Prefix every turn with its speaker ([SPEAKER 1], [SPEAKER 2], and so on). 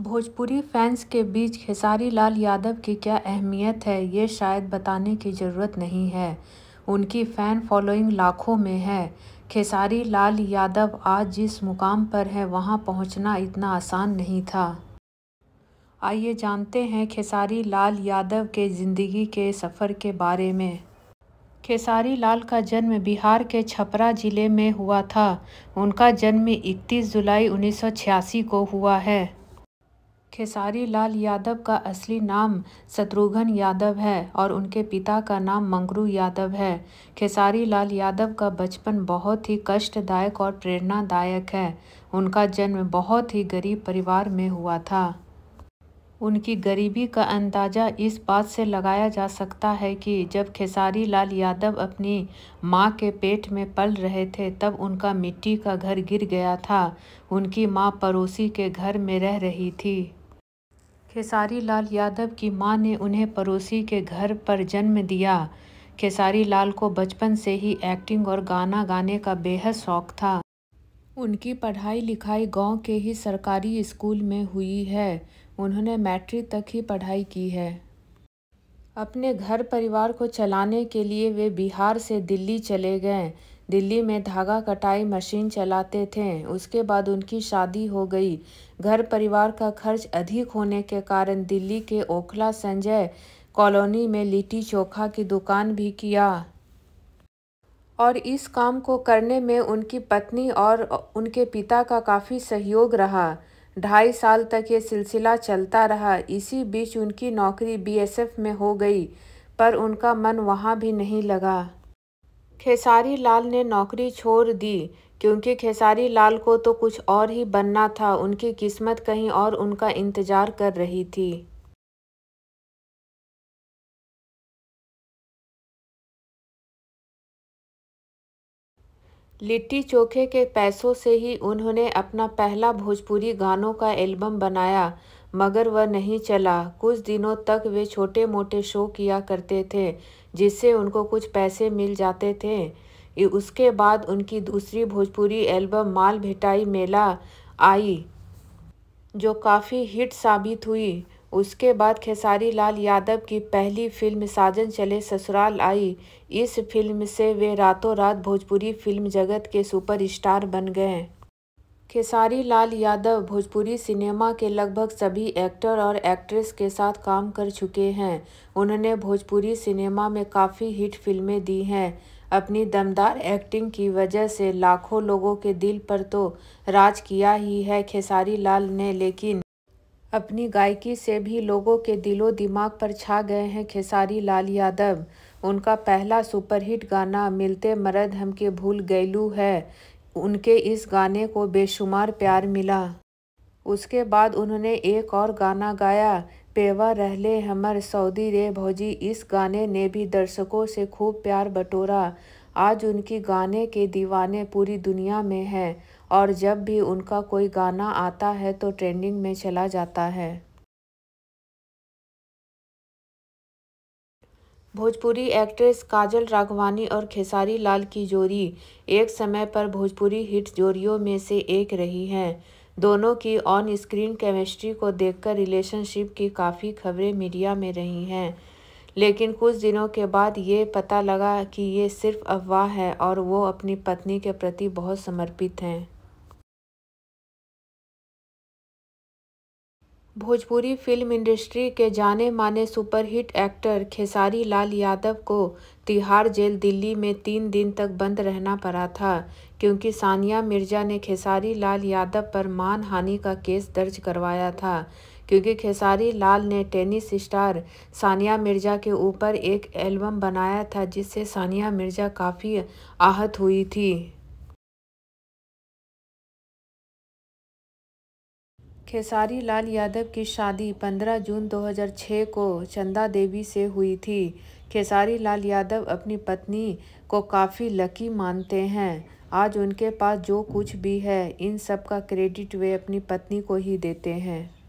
[SPEAKER 1] Bhojpuri fans के बीच खेसारी लाल यादव की क्या अहमियत है ये शायद बताने की ज़रूरत नहीं है उनकी फ़ैन फॉलोइंग लाखों में है खेसारी लाल यादव आज जिस मुकाम पर है वहाँ पहुँचना इतना आसान नहीं था आइए जानते हैं खेसारी लाल यादव के ज़िंदगी के सफ़र के बारे में खेसारी लाल का जन्म बिहार के छपरा ज़िले में हुआ था उनका जन्म 31 जुलाई 1986 को हुआ है खेसारी लाल यादव का असली नाम शत्रुघ्न यादव है और उनके पिता का नाम मंगरू यादव है खेसारी लाल यादव का बचपन बहुत ही कष्टदायक और प्रेरणादायक है उनका जन्म बहुत ही गरीब परिवार में हुआ था उनकी गरीबी का अंदाज़ा इस बात से लगाया जा सकता है कि जब खेसारी लाल यादव अपनी माँ के पेट में पल रहे थे तब उनका मिट्टी का घर गिर गया था उनकी माँ पड़ोसी के घर में रह रही थी खेसारी लाल यादव की मां ने उन्हें पड़ोसी के घर पर जन्म दिया खेसारी लाल को बचपन से ही एक्टिंग और गाना गाने का बेहद शौक था उनकी पढ़ाई लिखाई गांव के ही सरकारी स्कूल में हुई है उन्होंने मैट्रिक तक ही पढ़ाई की है अपने घर परिवार को चलाने के लिए वे बिहार से दिल्ली चले गए दिल्ली में धागा कटाई मशीन चलाते थे उसके बाद उनकी शादी हो गई घर परिवार का खर्च अधिक होने के कारण दिल्ली के ओखला संजय कॉलोनी में लिट्टी चोखा की दुकान भी किया और इस काम को करने में उनकी पत्नी और उनके पिता का काफ़ी सहयोग रहा ढाई साल तक ये सिलसिला चलता रहा इसी बीच उनकी नौकरी बीएसएफ में हो गई पर उनका मन वहाँ भी नहीं लगा खेसारी लाल ने नौकरी छोड़ दी क्योंकि खेसारी लाल को तो कुछ और ही बनना था उनकी किस्मत कहीं और उनका इंतजार कर रही थी लिट्टी चोखे के पैसों से ही उन्होंने अपना पहला भोजपुरी गानों का एल्बम बनाया मगर वह नहीं चला कुछ दिनों तक वे छोटे मोटे शो किया करते थे जिससे उनको कुछ पैसे मिल जाते थे उसके बाद उनकी दूसरी भोजपुरी एल्बम माल भिटाई मेला आई जो काफ़ी हिट साबित हुई उसके बाद खेसारी लाल यादव की पहली फिल्म साजन चले ससुराल आई इस फिल्म से वे रातों रात भोजपुरी फिल्म जगत के सुपरस्टार बन गए खेसारी लाल यादव भोजपुरी सिनेमा के लगभग सभी एक्टर और एक्ट्रेस के साथ काम कर चुके हैं उन्होंने भोजपुरी सिनेमा में काफ़ी हिट फिल्में दी हैं अपनी दमदार एक्टिंग की वजह से लाखों लोगों के दिल पर तो राज किया ही है खेसारी लाल ने लेकिन अपनी गायकी से भी लोगों के दिलो दिमाग पर छा गए हैं खेसारी लाल यादव उनका पहला सुपरहिट गाना मिलते मरद हमके भूल गैलू है उनके इस गाने को बेशुमार प्यार मिला उसके बाद उन्होंने एक और गाना गाया पेवा रहले हमर सऊदी रे भौजी इस गाने ने भी दर्शकों से खूब प्यार बटोरा आज उनकी गाने के दीवाने पूरी दुनिया में हैं और जब भी उनका कोई गाना आता है तो ट्रेंडिंग में चला जाता है भोजपुरी एक्ट्रेस काजल राघवानी और खेसारी लाल की जोड़ी एक समय पर भोजपुरी हिट जोड़ियों में से एक रही हैं दोनों की ऑन स्क्रीन केमिस्ट्री को देखकर रिलेशनशिप की काफ़ी खबरें मीडिया में रही हैं लेकिन कुछ दिनों के बाद ये पता लगा कि ये सिर्फ अफवाह है और वो अपनी पत्नी के प्रति बहुत समर्पित हैं भोजपुरी फिल्म इंडस्ट्री के जाने माने सुपरहिट एक्टर खेसारी लाल यादव को तिहाड़ जेल दिल्ली में तीन दिन तक बंद रहना पड़ा था क्योंकि सानिया मिर्जा ने खेसारी लाल यादव पर मानहानि का केस दर्ज करवाया था क्योंकि खेसारी लाल ने टेनिस स्टार सानिया मिर्जा के ऊपर एक एल्बम बनाया था जिससे सानिया मिर्जा काफ़ी आहत हुई थी खेसारी लाल यादव की शादी 15 जून 2006 को चंदा देवी से हुई थी खेसारी लाल यादव अपनी पत्नी को काफ़ी लकी मानते हैं आज उनके पास जो कुछ भी है इन सब का क्रेडिट वे अपनी पत्नी
[SPEAKER 2] को ही देते हैं